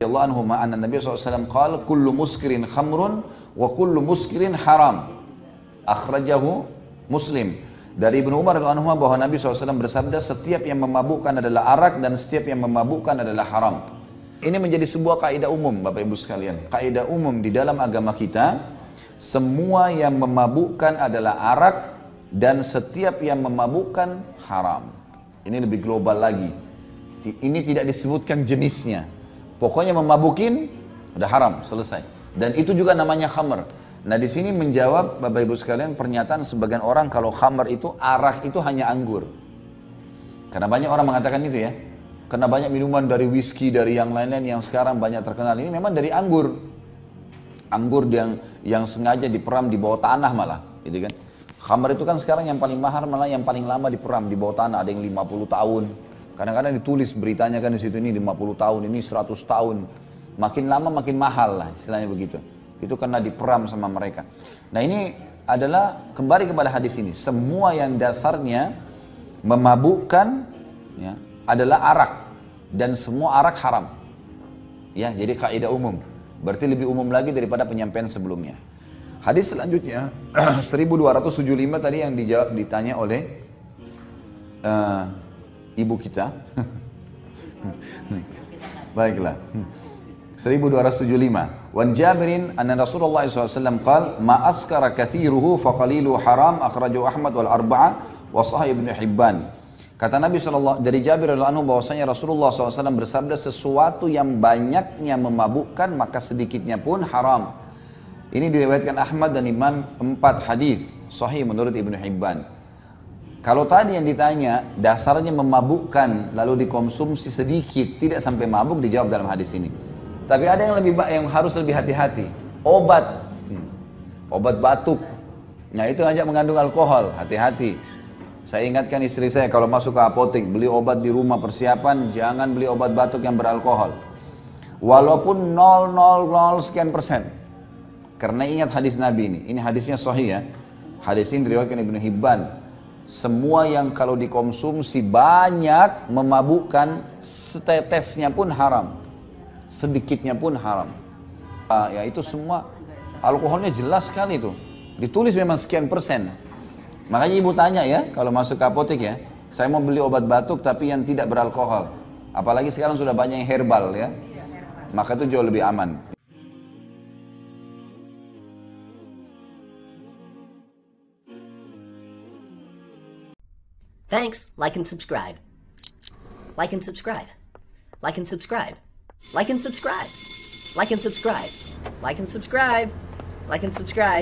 radhiyallahu anhu anna Nabi SAW qala kullu muskirin khamrun wa kullu muskirin haram akhrajahu muslim dari Ibnu Umar radhiyallahu anhu bahwa Nabi SAW bersabda setiap yang memabukkan adalah arak dan setiap yang memabukkan adalah haram ini menjadi sebuah kaidah umum Bapak Ibu sekalian kaidah umum di dalam agama kita semua yang memabukkan adalah arak dan setiap yang memabukkan haram ini lebih global lagi ini tidak disebutkan jenisnya Pokoknya memabukin udah haram, selesai. Dan itu juga namanya khamr. Nah di sini menjawab Bapak Ibu sekalian pernyataan sebagian orang kalau khamr itu arak itu hanya anggur. Karena banyak orang mengatakan itu ya. Karena banyak minuman dari whisky dari yang lain-lain yang sekarang banyak terkenal ini memang dari anggur. Anggur yang yang sengaja diperam di bawah tanah malah, gitu kan. Khamr itu kan sekarang yang paling mahal malah yang paling lama diperam di bawah tanah ada yang 50 tahun, Kadang-kadang ditulis beritanya kan di situ ini 50 tahun, ini 100 tahun. Makin lama makin mahal lah istilahnya begitu. Itu karena diperam sama mereka. Nah ini adalah kembali kepada hadis ini. Semua yang dasarnya memabukkan ya, adalah arak. Dan semua arak haram. Ya, jadi kaidah umum. Berarti lebih umum lagi daripada penyampaian sebelumnya. Hadis selanjutnya 1275 tadi yang dijawab ditanya oleh uh, ibu kita. Baiklah. 1275. Wan Jabirin anna Rasulullah SAW qal ma askara kathiruhu faqalilu haram akhraju Ahmad wal arba'a wa sahih Ibn Hibban. Kata Nabi SAW, dari Jabir radhiyallahu anhu bahwasanya Rasulullah SAW bersabda sesuatu yang banyaknya memabukkan maka sedikitnya pun haram. Ini diriwayatkan Ahmad dan Imam empat hadis sahih menurut Ibnu Hibban. Kalau tadi yang ditanya dasarnya memabukkan lalu dikonsumsi sedikit tidak sampai mabuk dijawab dalam hadis ini. Tapi ada yang lebih yang harus lebih hati-hati. Obat, hmm. obat batuk. Nah itu ngajak mengandung alkohol, hati-hati. Saya ingatkan istri saya kalau masuk ke apotek beli obat di rumah persiapan jangan beli obat batuk yang beralkohol. Walaupun 000 sekian persen. Karena ingat hadis Nabi ini, ini hadisnya sahih ya. Hadis ini diriwayatkan Ibnu Hibban semua yang kalau dikonsumsi banyak memabukkan, setetesnya pun haram. Sedikitnya pun haram. uh, ya itu semua alkoholnya jelas sekali itu. Ditulis memang sekian persen. Makanya ibu tanya ya, kalau masuk ke apotek ya, saya mau beli obat batuk tapi yang tidak beralkohol. Apalagi sekarang sudah banyak yang herbal ya. Maka itu jauh lebih aman. Thanks. Like and subscribe. Like and subscribe. Like and subscribe. Like and subscribe. Like and subscribe. Like and subscribe. Like and subscribe.